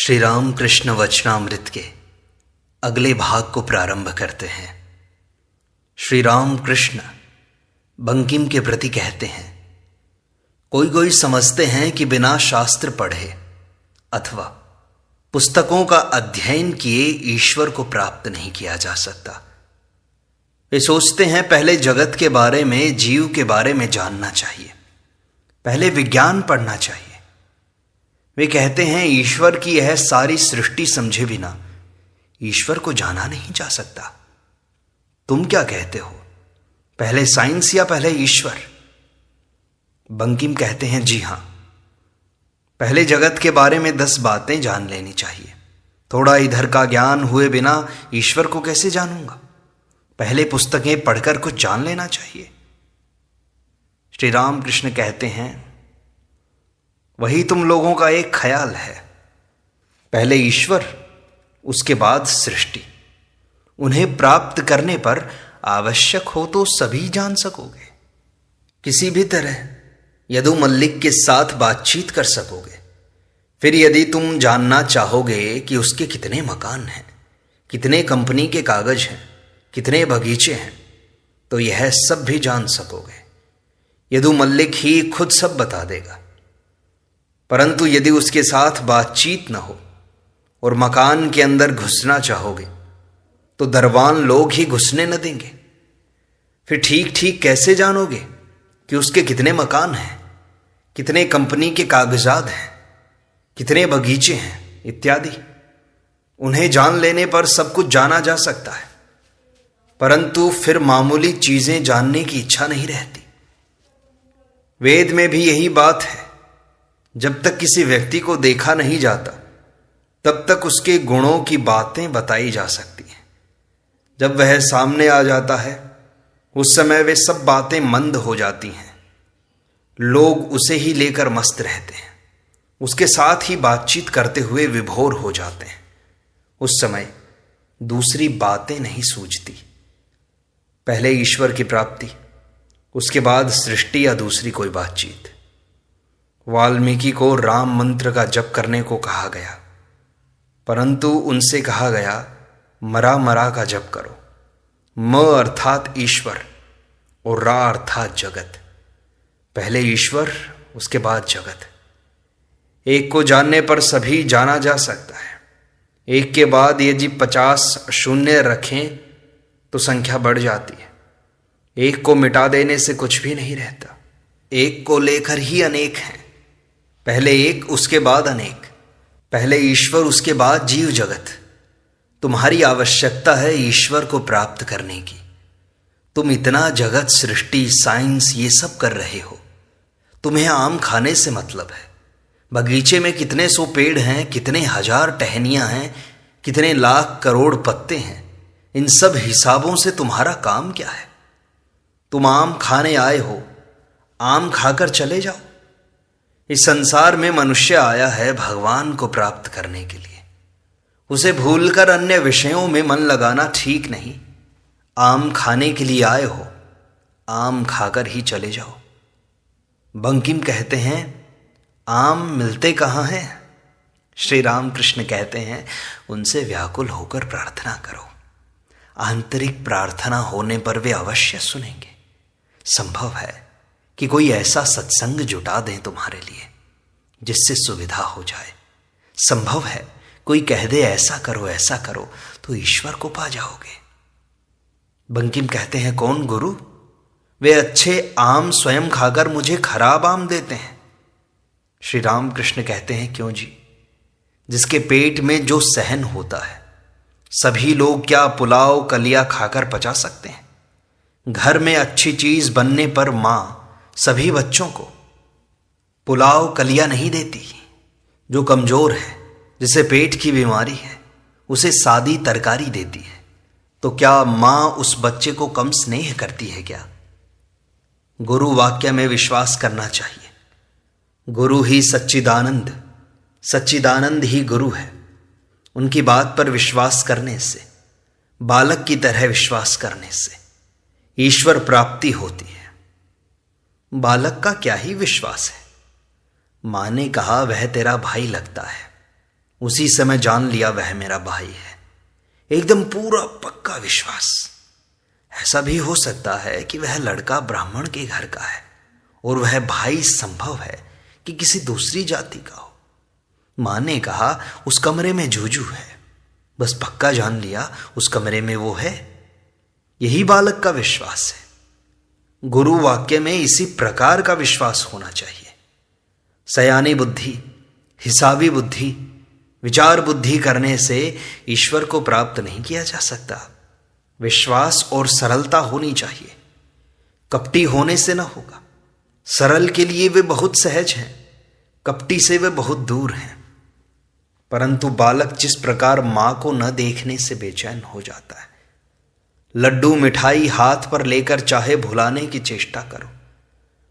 श्री राम कृष्ण वचनामृत के अगले भाग को प्रारंभ करते हैं श्री राम कृष्ण बंकिम के प्रति कहते हैं कोई कोई समझते हैं कि बिना शास्त्र पढ़े अथवा पुस्तकों का अध्ययन किए ईश्वर को प्राप्त नहीं किया जा सकता वे सोचते हैं पहले जगत के बारे में जीव के बारे में जानना चाहिए पहले विज्ञान पढ़ना चाहिए वे कहते हैं ईश्वर की यह सारी सृष्टि समझे बिना ईश्वर को जाना नहीं जा सकता तुम क्या कहते हो पहले साइंस या पहले ईश्वर बंकिम कहते हैं जी हां पहले जगत के बारे में दस बातें जान लेनी चाहिए थोड़ा इधर का ज्ञान हुए बिना ईश्वर को कैसे जानूंगा पहले पुस्तकें पढ़कर कुछ जान लेना चाहिए श्री रामकृष्ण कहते हैं वही तुम लोगों का एक ख्याल है पहले ईश्वर उसके बाद सृष्टि उन्हें प्राप्त करने पर आवश्यक हो तो सभी जान सकोगे किसी भी तरह यदु मल्लिक के साथ बातचीत कर सकोगे फिर यदि तुम जानना चाहोगे कि उसके कितने मकान हैं कितने कंपनी के कागज हैं कितने बगीचे हैं तो यह सब भी जान सकोगे यदु मल्लिक ही खुद सब बता देगा परंतु यदि उसके साथ बातचीत न हो और मकान के अंदर घुसना चाहोगे तो दरवान लोग ही घुसने न देंगे फिर ठीक ठीक कैसे जानोगे कि उसके कितने मकान हैं कितने कंपनी के कागजात हैं कितने बगीचे हैं इत्यादि उन्हें जान लेने पर सब कुछ जाना जा सकता है परंतु फिर मामूली चीजें जानने की इच्छा नहीं रहती वेद में भी यही बात है जब तक किसी व्यक्ति को देखा नहीं जाता तब तक उसके गुणों की बातें बताई जा सकती हैं जब वह सामने आ जाता है उस समय वे सब बातें मंद हो जाती हैं लोग उसे ही लेकर मस्त रहते हैं उसके साथ ही बातचीत करते हुए विभोर हो जाते हैं उस समय दूसरी बातें नहीं सूझती पहले ईश्वर की प्राप्ति उसके बाद सृष्टि या दूसरी कोई बातचीत वाल्मीकि को राम मंत्र का जप करने को कहा गया परंतु उनसे कहा गया मरा मरा का जप करो म अर्थात ईश्वर और रा अर्थात जगत पहले ईश्वर उसके बाद जगत एक को जानने पर सभी जाना जा सकता है एक के बाद यदि पचास शून्य रखें तो संख्या बढ़ जाती है एक को मिटा देने से कुछ भी नहीं रहता एक को लेकर ही अनेक हैं पहले एक उसके बाद अनेक पहले ईश्वर उसके बाद जीव जगत तुम्हारी आवश्यकता है ईश्वर को प्राप्त करने की तुम इतना जगत सृष्टि साइंस ये सब कर रहे हो तुम्हें आम खाने से मतलब है बगीचे में कितने सौ पेड़ हैं कितने हजार टहनियां हैं कितने लाख करोड़ पत्ते हैं इन सब हिसाबों से तुम्हारा काम क्या है तुम आम खाने आए हो आम खाकर चले जाओ इस संसार में मनुष्य आया है भगवान को प्राप्त करने के लिए उसे भूलकर अन्य विषयों में मन लगाना ठीक नहीं आम खाने के लिए आए हो आम खाकर ही चले जाओ बंकिम कहते हैं आम मिलते कहाँ हैं श्री राम कृष्ण कहते हैं उनसे व्याकुल होकर प्रार्थना करो आंतरिक प्रार्थना होने पर वे अवश्य सुनेंगे संभव है कि कोई ऐसा सत्संग जुटा दें तुम्हारे लिए जिससे सुविधा हो जाए संभव है कोई कह दे ऐसा करो ऐसा करो तो ईश्वर को पा जाओगे बंकिम कहते हैं कौन गुरु वे अच्छे आम स्वयं खाकर मुझे खराब आम देते हैं श्री राम कृष्ण कहते हैं क्यों जी जिसके पेट में जो सहन होता है सभी लोग क्या पुलाव कलिया खाकर पचा सकते हैं घर में अच्छी चीज बनने पर मां सभी बच्चों को पुलाव कलिया नहीं देती जो कमज़ोर है जिसे पेट की बीमारी है उसे सादी तरकारी देती है तो क्या मां उस बच्चे को कम स्नेह करती है क्या गुरु वाक्य में विश्वास करना चाहिए गुरु ही सच्चिदानंद सच्चिदानंद ही गुरु है उनकी बात पर विश्वास करने से बालक की तरह विश्वास करने से ईश्वर प्राप्ति होती है बालक का क्या ही विश्वास है मां ने कहा वह तेरा भाई लगता है उसी समय जान लिया वह मेरा भाई है एकदम पूरा पक्का विश्वास ऐसा भी हो सकता है कि वह लड़का ब्राह्मण के घर का है और वह भाई संभव है कि किसी दूसरी जाति का हो मां ने कहा उस कमरे में जूजू है बस पक्का जान लिया उस कमरे में वो है यही बालक का विश्वास है गुरु वाक्य में इसी प्रकार का विश्वास होना चाहिए सयानी बुद्धि हिसाबी बुद्धि विचार बुद्धि करने से ईश्वर को प्राप्त नहीं किया जा सकता विश्वास और सरलता होनी चाहिए कपटी होने से ना होगा सरल के लिए वे बहुत सहज हैं कपटी से वे बहुत दूर हैं परंतु बालक जिस प्रकार मां को न देखने से बेचैन हो जाता है लड्डू मिठाई हाथ पर लेकर चाहे भुलाने की चेष्टा करो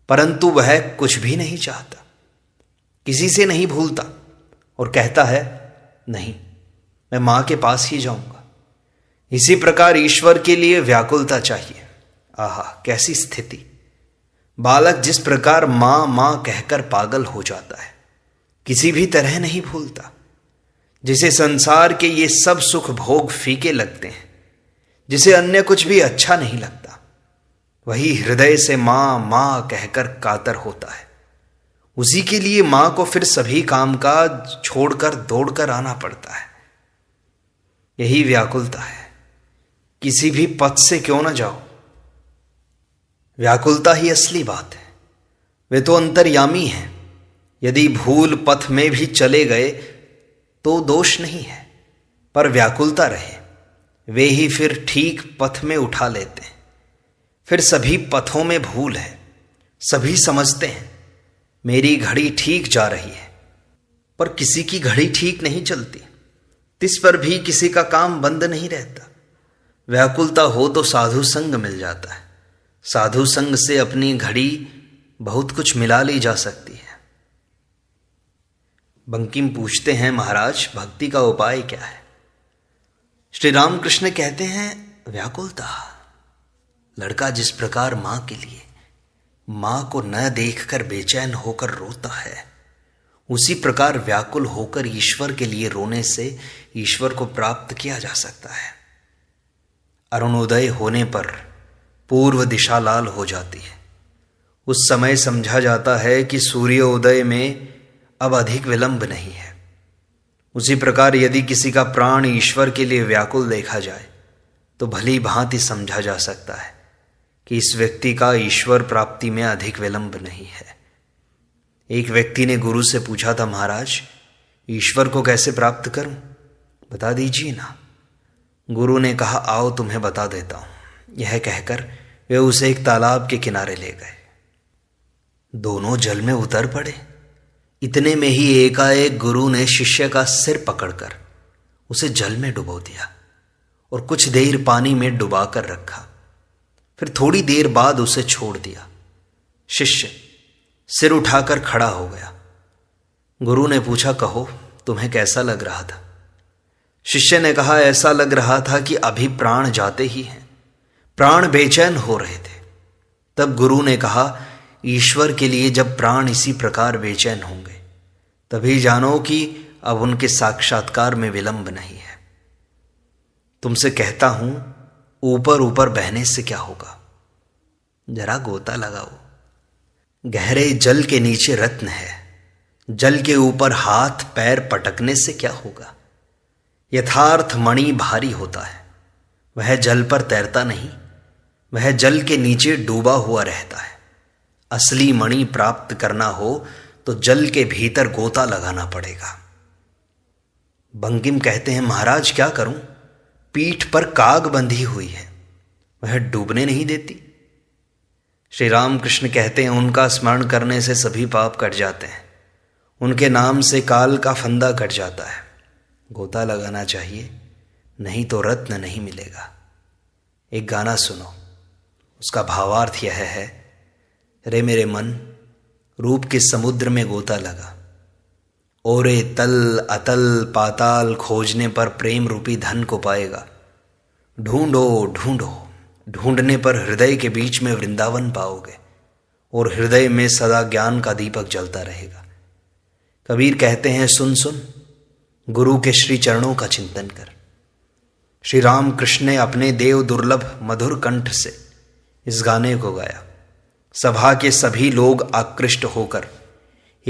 परंतु वह कुछ भी नहीं चाहता किसी से नहीं भूलता और कहता है नहीं मैं मां के पास ही जाऊंगा इसी प्रकार ईश्वर के लिए व्याकुलता चाहिए आहा कैसी स्थिति बालक जिस प्रकार मां मां कहकर पागल हो जाता है किसी भी तरह नहीं भूलता जिसे संसार के ये सब सुख भोग फीके लगते हैं जिसे अन्य कुछ भी अच्छा नहीं लगता वही हृदय से मां मां कहकर कातर होता है उसी के लिए मां को फिर सभी काम छोड़कर दौड़कर आना पड़ता है यही व्याकुलता है किसी भी पथ से क्यों ना जाओ व्याकुलता ही असली बात है वे तो अंतर्यामी हैं यदि भूल पथ में भी चले गए तो दोष नहीं है पर व्याकुलता रहे वे ही फिर ठीक पथ में उठा लेते हैं फिर सभी पथों में भूल है सभी समझते हैं मेरी घड़ी ठीक जा रही है पर किसी की घड़ी ठीक नहीं चलती तिस पर भी किसी का काम बंद नहीं रहता व्याकुलता हो तो साधु संग मिल जाता है साधु संग से अपनी घड़ी बहुत कुछ मिला ली जा सकती है बंकिम पूछते हैं महाराज भक्ति का उपाय क्या है श्री रामकृष्ण कहते हैं व्याकुलता लड़का जिस प्रकार मां के लिए मां को न देखकर बेचैन होकर रोता है उसी प्रकार व्याकुल होकर ईश्वर के लिए रोने से ईश्वर को प्राप्त किया जा सकता है अरुणोदय होने पर पूर्व दिशा लाल हो जाती है उस समय समझा जाता है कि सूर्योदय में अब अधिक विलंब नहीं है उसी प्रकार यदि किसी का प्राण ईश्वर के लिए व्याकुल देखा जाए तो भली भांति समझा जा सकता है कि इस व्यक्ति का ईश्वर प्राप्ति में अधिक विलंब नहीं है एक व्यक्ति ने गुरु से पूछा था महाराज ईश्वर को कैसे प्राप्त करूं बता दीजिए ना गुरु ने कहा आओ तुम्हें बता देता हूं यह कहकर वे उसे एक तालाब के किनारे ले गए दोनों जल में उतर पड़े इतने में ही एकाएक गुरु ने शिष्य का सिर पकड़कर उसे जल में डुबो दिया और कुछ देर पानी में डुबाकर रखा फिर थोड़ी देर बाद उसे छोड़ दिया शिष्य सिर उठाकर खड़ा हो गया गुरु ने पूछा कहो तुम्हें कैसा लग रहा था शिष्य ने कहा ऐसा लग रहा था कि अभी प्राण जाते ही हैं प्राण बेचैन हो रहे थे तब गुरु ने कहा ईश्वर के लिए जब प्राण इसी प्रकार बेचैन होंगे तभी जानो कि अब उनके साक्षात्कार में विलंब नहीं है तुमसे कहता हूं ऊपर ऊपर बहने से क्या होगा जरा गोता लगाओ गहरे जल के नीचे रत्न है जल के ऊपर हाथ पैर पटकने से क्या होगा यथार्थ मणि भारी होता है वह जल पर तैरता नहीं वह जल के नीचे डूबा हुआ रहता है असली मणि प्राप्त करना हो तो जल के भीतर गोता लगाना पड़ेगा बंकिम कहते हैं महाराज क्या करूं पीठ पर काग बंधी हुई है वह डूबने नहीं देती श्री राम कृष्ण कहते हैं उनका स्मरण करने से सभी पाप कट जाते हैं उनके नाम से काल का फंदा कट जाता है गोता लगाना चाहिए नहीं तो रत्न नहीं मिलेगा एक गाना सुनो उसका भावार्थ यह है रे मेरे मन रूप के समुद्र में गोता लगा ओरे तल अतल पाताल खोजने पर प्रेम रूपी धन को पाएगा ढूंढो ढूंढो ढूंढने पर हृदय के बीच में वृंदावन पाओगे और हृदय में सदा ज्ञान का दीपक जलता रहेगा कबीर कहते हैं सुन सुन गुरु के श्री चरणों का चिंतन कर श्री राम कृष्ण ने अपने देव दुर्लभ मधुर कंठ से इस गाने को गाया सभा के सभी लोग आकृष्ट होकर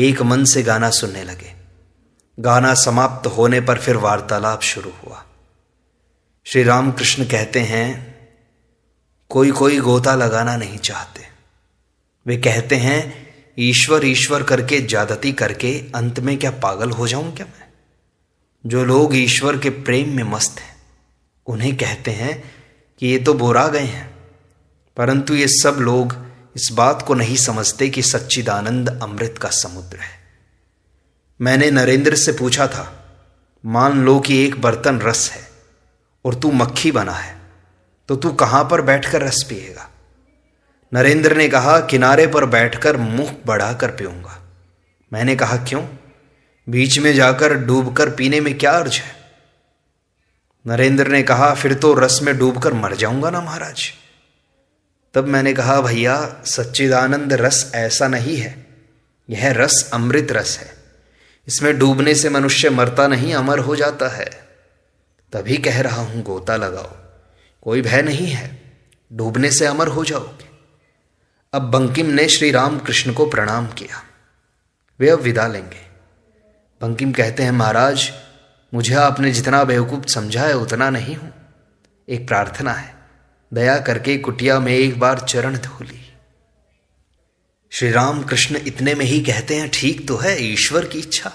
एक मन से गाना सुनने लगे गाना समाप्त होने पर फिर वार्तालाप शुरू हुआ श्री रामकृष्ण कहते हैं कोई कोई गोता लगाना नहीं चाहते वे कहते हैं ईश्वर ईश्वर करके ज्यादती करके अंत में क्या पागल हो जाऊं क्या मैं जो लोग ईश्वर के प्रेम में मस्त हैं उन्हें कहते हैं कि ये तो बोरा गए हैं परंतु ये सब लोग इस बात को नहीं समझते कि सच्चिदानंद अमृत का समुद्र है मैंने नरेंद्र से पूछा था मान लो कि एक बर्तन रस है और तू मक्खी बना है तो तू कहां पर बैठकर रस पिएगा नरेंद्र ने कहा किनारे पर बैठकर मुख बढ़ाकर पीऊंगा मैंने कहा क्यों बीच में जाकर डूबकर पीने में क्या अर्ज है नरेंद्र ने कहा फिर तो रस में डूबकर मर जाऊंगा ना महाराज तब मैंने कहा भैया सच्चिदानंद रस ऐसा नहीं है यह रस अमृत रस है इसमें डूबने से मनुष्य मरता नहीं अमर हो जाता है तभी कह रहा हूं गोता लगाओ कोई भय नहीं है डूबने से अमर हो जाओगे अब बंकिम ने श्री राम कृष्ण को प्रणाम किया वे अब विदा लेंगे बंकिम कहते हैं महाराज मुझे आपने जितना बेवकूफ़ समझा है उतना नहीं हूं एक प्रार्थना है दया करके कुटिया में एक बार चरण धो ली श्री राम कृष्ण इतने में ही कहते हैं ठीक तो है ईश्वर की इच्छा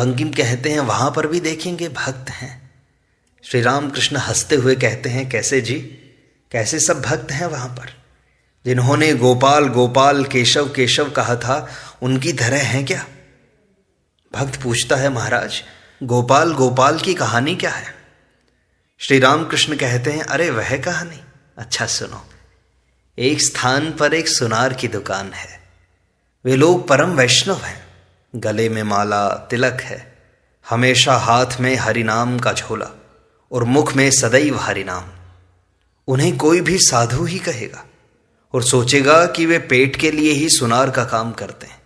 बंकिम कहते हैं वहां पर भी देखेंगे भक्त हैं श्री राम कृष्ण हंसते हुए कहते हैं कैसे जी कैसे सब भक्त हैं वहां पर जिन्होंने गोपाल गोपाल केशव केशव कहा था उनकी तरह है क्या भक्त पूछता है महाराज गोपाल गोपाल की कहानी क्या है श्री रामकृष्ण कहते हैं अरे वह कहानी अच्छा सुनो एक स्थान पर एक सुनार की दुकान है वे लोग परम वैष्णव हैं गले में माला तिलक है हमेशा हाथ में हरिनाम का झोला और मुख में सदैव हरिनाम उन्हें कोई भी साधु ही कहेगा और सोचेगा कि वे पेट के लिए ही सुनार का काम करते हैं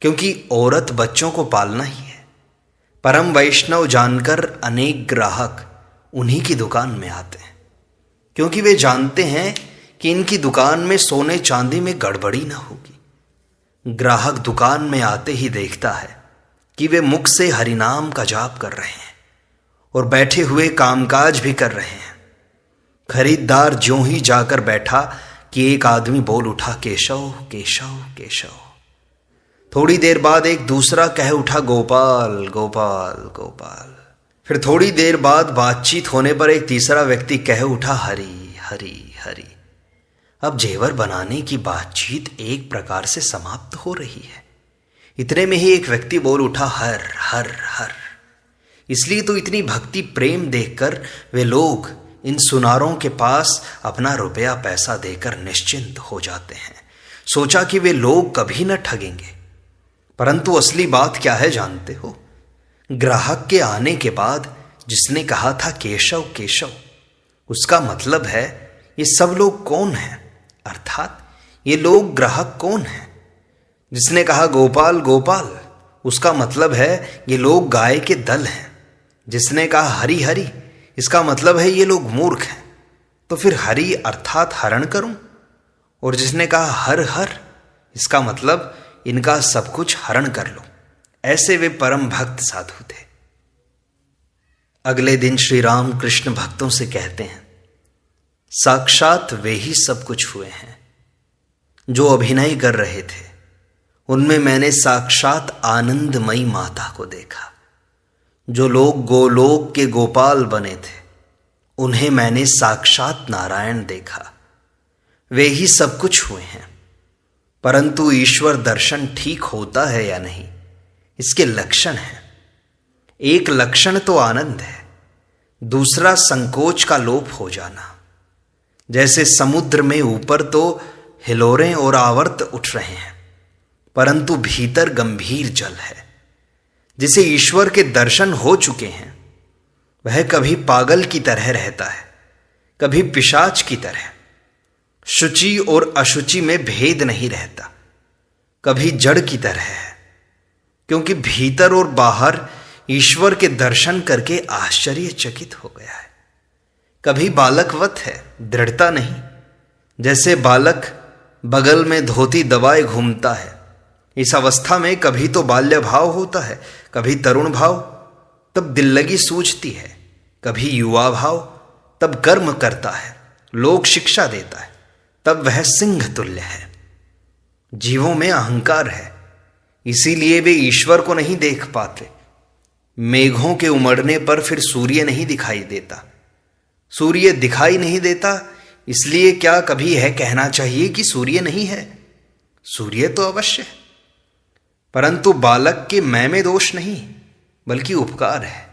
क्योंकि औरत बच्चों को पालना ही है परम वैष्णव जानकर अनेक ग्राहक उन्हीं की दुकान में आते हैं क्योंकि वे जानते हैं कि इनकी दुकान में सोने चांदी में गड़बड़ी ना होगी ग्राहक दुकान में आते ही देखता है कि वे मुख से हरिनाम का जाप कर रहे हैं और बैठे हुए कामकाज भी कर रहे हैं खरीददार जो ही जाकर बैठा कि एक आदमी बोल उठा केशव केशव केशव थोड़ी देर बाद एक दूसरा कह उठा गोपाल गोपाल गोपाल फिर थोड़ी देर बाद बातचीत होने पर एक तीसरा व्यक्ति कह उठा हरी हरी हरी अब जेवर बनाने की बातचीत एक प्रकार से समाप्त हो रही है इतने में ही एक व्यक्ति बोल उठा हर हर हर इसलिए तो इतनी भक्ति प्रेम देखकर वे लोग इन सुनारों के पास अपना रुपया पैसा देकर निश्चिंत हो जाते हैं सोचा कि वे लोग कभी न ठगेंगे परंतु असली बात क्या है जानते हो ग्राहक के आने के बाद जिसने कहा था केशव केशव उसका मतलब है ये सब लोग कौन हैं अर्थात ये लोग ग्राहक कौन हैं जिसने कहा गोपाल गोपाल उसका मतलब है ये लोग गाय के दल हैं जिसने कहा हरी हरी इसका मतलब है ये लोग मूर्ख हैं तो फिर हरी अर्थात हरण करूं और जिसने कहा हर हर इसका मतलब इनका सब कुछ हरण कर लो ऐसे वे परम भक्त साधु थे अगले दिन श्री राम कृष्ण भक्तों से कहते हैं साक्षात वे ही सब कुछ हुए हैं जो अभिनय कर रहे थे उनमें मैंने साक्षात आनंदमयी माता को देखा जो लोग गोलोक के गोपाल बने थे उन्हें मैंने साक्षात नारायण देखा वे ही सब कुछ हुए हैं परंतु ईश्वर दर्शन ठीक होता है या नहीं इसके लक्षण हैं एक लक्षण तो आनंद है दूसरा संकोच का लोप हो जाना जैसे समुद्र में ऊपर तो हिलोरें और आवर्त उठ रहे हैं परंतु भीतर गंभीर जल है जिसे ईश्वर के दर्शन हो चुके हैं वह कभी पागल की तरह रहता है कभी पिशाच की तरह शुचि और अशुचि में भेद नहीं रहता कभी जड़ की तरह है क्योंकि भीतर और बाहर ईश्वर के दर्शन करके आश्चर्यचकित हो गया है कभी बालकवत है दृढ़ता नहीं जैसे बालक बगल में धोती दबाए घूमता है इस अवस्था में कभी तो बाल्य भाव होता है कभी तरुण भाव तब दिल लगी सूझती है कभी युवा भाव तब कर्म करता है लोक शिक्षा देता है तब वह सिंह तुल्य है जीवों में अहंकार है इसीलिए वे ईश्वर को नहीं देख पाते मेघों के उमड़ने पर फिर सूर्य नहीं दिखाई देता सूर्य दिखाई नहीं देता इसलिए क्या कभी है कहना चाहिए कि सूर्य नहीं है सूर्य तो अवश्य है परंतु बालक के मैं में दोष नहीं बल्कि उपकार है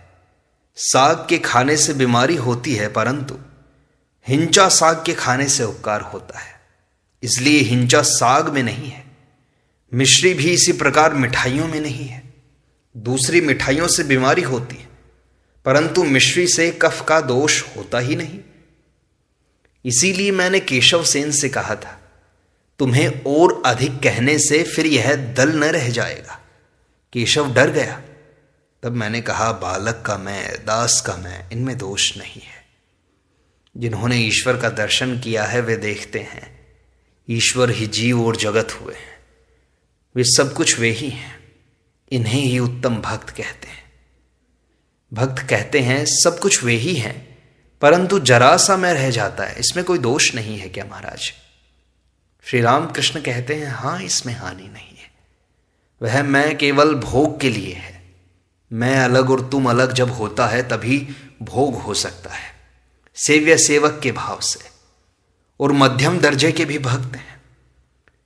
साग के खाने से बीमारी होती है परंतु हिंचा साग के खाने से उपकार होता है इसलिए हिंचा साग में नहीं है मिश्री भी इसी प्रकार मिठाइयों में नहीं है दूसरी मिठाइयों से बीमारी होती है परंतु मिश्री से कफ का दोष होता ही नहीं इसीलिए मैंने केशव सेन से कहा था तुम्हें और अधिक कहने से फिर यह दल न रह जाएगा केशव डर गया तब मैंने कहा बालक का मैं दास का मैं इनमें दोष नहीं है जिन्होंने ईश्वर का दर्शन किया है वे देखते हैं ईश्वर ही जीव और जगत हुए हैं वे सब कुछ वे ही हैं इन्हें ही उत्तम भक्त कहते हैं भक्त कहते हैं सब कुछ वे ही हैं परंतु जरा सा मैं रह जाता है इसमें कोई दोष नहीं है क्या महाराज श्री राम कृष्ण कहते हैं हां इसमें हानि नहीं है वह मैं केवल भोग के लिए है मैं अलग और तुम अलग जब होता है तभी भोग हो सकता है सेव्य सेवक के भाव से और मध्यम दर्जे के भी भक्त हैं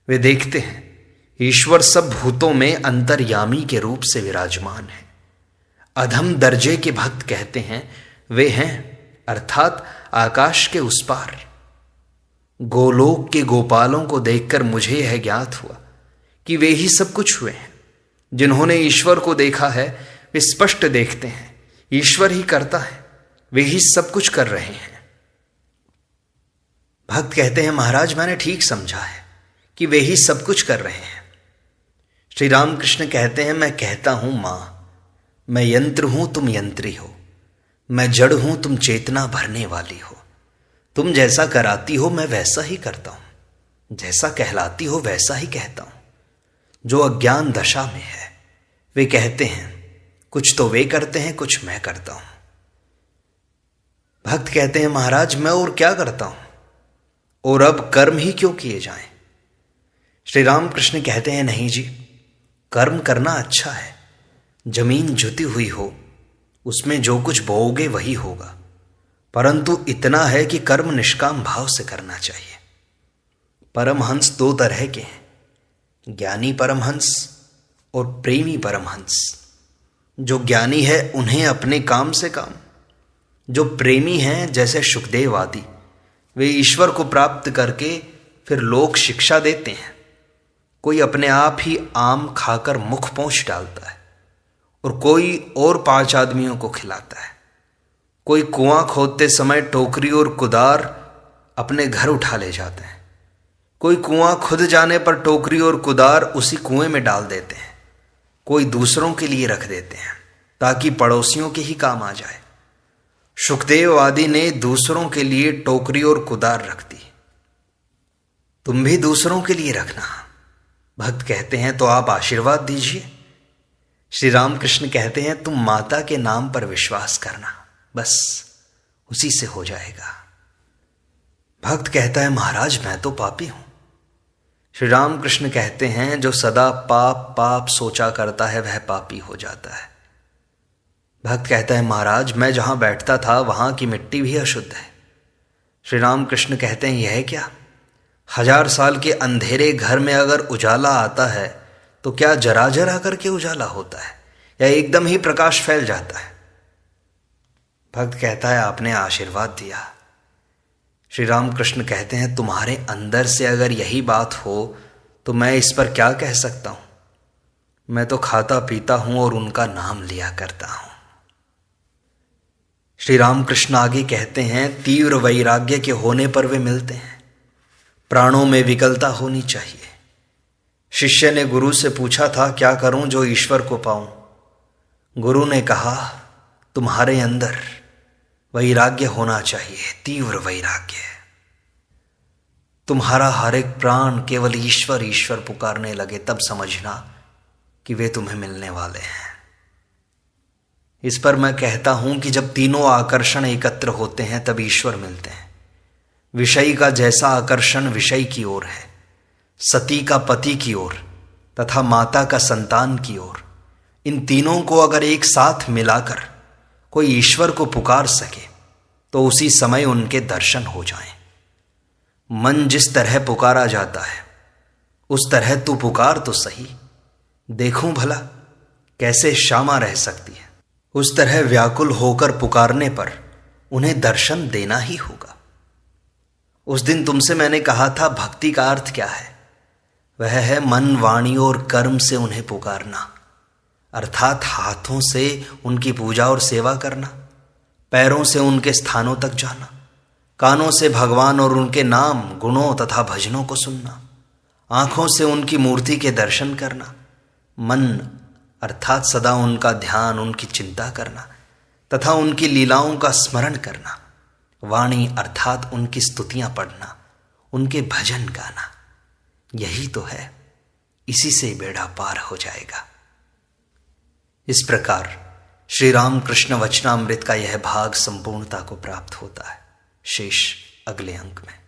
वे देखते हैं ईश्वर सब भूतों में अंतर्यामी के रूप से विराजमान है अधम दर्जे के भक्त कहते हैं वे हैं अर्थात आकाश के उस पार गोलोक के गोपालों को देखकर मुझे यह ज्ञात हुआ कि वे ही सब कुछ हुए हैं जिन्होंने ईश्वर को देखा है वे स्पष्ट देखते हैं ईश्वर ही करता है वे ही सब कुछ कर रहे हैं भक्त कहते हैं महाराज मैंने ठीक समझा है कि वे ही सब कुछ कर रहे हैं श्री रामकृष्ण कहते हैं मैं कहता हूं मां मैं यंत्र हूं तुम यंत्री हो मैं जड़ हूं तुम चेतना भरने वाली हो तुम जैसा कराती हो मैं वैसा ही करता हूं जैसा कहलाती हो वैसा ही कहता हूं जो अज्ञान दशा में है वे कहते हैं कुछ तो वे करते हैं कुछ मैं करता हूं भक्त कहते हैं महाराज मैं और क्या करता हूं और अब कर्म ही क्यों किए जाएं? श्री रामकृष्ण कहते हैं नहीं जी कर्म करना अच्छा है जमीन जुती हुई हो उसमें जो कुछ बोओगे वही होगा परंतु इतना है कि कर्म निष्काम भाव से करना चाहिए परमहंस दो तरह के हैं ज्ञानी परमहंस और प्रेमी परमहंस जो ज्ञानी है उन्हें अपने काम से काम जो प्रेमी हैं जैसे सुखदेव आदि वे ईश्वर को प्राप्त करके फिर लोक शिक्षा देते हैं कोई अपने आप ही आम खाकर मुख पहुँच डालता है और कोई और पांच आदमियों को खिलाता है कोई कुआं खोदते समय टोकरी और कुदार अपने घर उठा ले जाते हैं कोई कुआं खुद जाने पर टोकरी और कुदार उसी कुएं में डाल देते हैं कोई दूसरों के लिए रख देते हैं ताकि पड़ोसियों के ही काम आ जाए सुखदेव आदि ने दूसरों के लिए टोकरी और कुदार रख दी तुम भी दूसरों के लिए रखना भक्त कहते हैं तो आप आशीर्वाद दीजिए श्री रामकृष्ण कहते हैं तुम माता के नाम पर विश्वास करना बस उसी से हो जाएगा भक्त कहता है महाराज मैं तो पापी हूं श्री रामकृष्ण कहते हैं जो सदा पाप पाप सोचा करता है वह पापी हो जाता है भक्त कहता है महाराज मैं जहां बैठता था वहां की मिट्टी भी अशुद्ध है श्री रामकृष्ण कहते हैं यह है क्या हजार साल के अंधेरे घर में अगर उजाला आता है तो क्या जरा जरा करके उजाला होता है या एकदम ही प्रकाश फैल जाता है भक्त कहता है आपने आशीर्वाद दिया श्री रामकृष्ण कहते हैं तुम्हारे अंदर से अगर यही बात हो तो मैं इस पर क्या कह सकता हूं मैं तो खाता पीता हूं और उनका नाम लिया करता हूं श्री रामकृष्ण आगे कहते हैं तीव्र वैराग्य के होने पर वे मिलते हैं प्राणों में विकलता होनी चाहिए शिष्य ने गुरु से पूछा था क्या करूं जो ईश्वर को पाऊं गुरु ने कहा तुम्हारे अंदर वैराग्य होना चाहिए तीव्र वैराग्य तुम्हारा हर एक प्राण केवल ईश्वर ईश्वर पुकारने लगे तब समझना कि वे तुम्हें मिलने वाले हैं इस पर मैं कहता हूं कि जब तीनों आकर्षण एकत्र होते हैं तब ईश्वर मिलते हैं विषय का जैसा आकर्षण विषय की ओर है सती का पति की ओर तथा माता का संतान की ओर इन तीनों को अगर एक साथ मिलाकर कोई ईश्वर को पुकार सके तो उसी समय उनके दर्शन हो जाएं। मन जिस तरह पुकारा जाता है उस तरह तू पुकार तो सही देखूं भला कैसे श्यामा रह सकती है उस तरह व्याकुल होकर पुकारने पर उन्हें दर्शन देना ही होगा उस दिन तुमसे मैंने कहा था भक्ति का अर्थ क्या है वह है मन वाणी और कर्म से उन्हें पुकारना अर्थात हाथों से उनकी पूजा और सेवा करना पैरों से उनके स्थानों तक जाना कानों से भगवान और उनके नाम गुणों तथा भजनों को सुनना आंखों से उनकी मूर्ति के दर्शन करना मन अर्थात सदा उनका ध्यान उनकी चिंता करना तथा उनकी लीलाओं का स्मरण करना वाणी अर्थात उनकी स्तुतियां पढ़ना उनके भजन गाना यही तो है इसी से बेड़ा पार हो जाएगा इस प्रकार श्री राम कृष्ण वचनामृत का यह भाग संपूर्णता को प्राप्त होता है शेष अगले अंक में